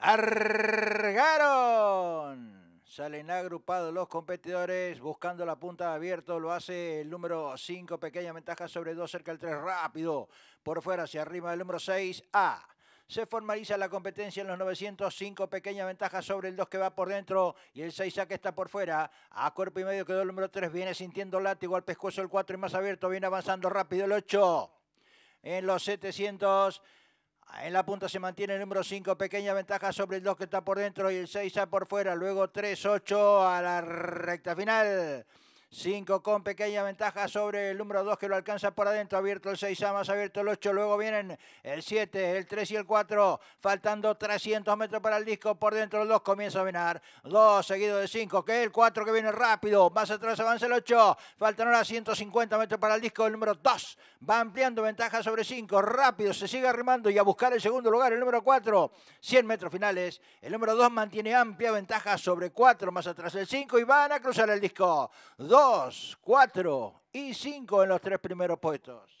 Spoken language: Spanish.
¡Argaron! Salen agrupados los competidores buscando la punta abierto. Lo hace el número 5. Pequeña ventaja sobre 2 cerca del 3. Rápido. Por fuera hacia arriba el número 6. A. Se formaliza la competencia en los 905. Pequeña ventaja sobre el 2 que va por dentro. Y el 6 que está por fuera. A cuerpo y medio quedó el número 3. Viene sintiendo látigo al pescuezo el 4 y más abierto. Viene avanzando rápido el 8. En los 700. En la punta se mantiene el número 5, pequeña ventaja sobre el 2 que está por dentro y el 6 está por fuera. Luego 3-8 a la recta final. 5 con pequeña ventaja sobre el número 2 que lo alcanza por adentro. Abierto el 6 a más, abierto el 8. Luego vienen el 7, el 3 y el 4. Faltando 300 metros para el disco. Por dentro el 2 comienza a venar. 2 seguido de 5, que el 4 que viene rápido. Más atrás avanza el 8. Faltan ahora 150 metros para el disco. El número 2 va ampliando ventaja sobre 5. Rápido se sigue arrimando y a buscar el segundo lugar. El número 4, 100 metros finales. El número 2 mantiene amplia ventaja sobre 4. Más atrás el 5 y van a cruzar el disco. 2, 4 y 5 en los tres primeros puestos.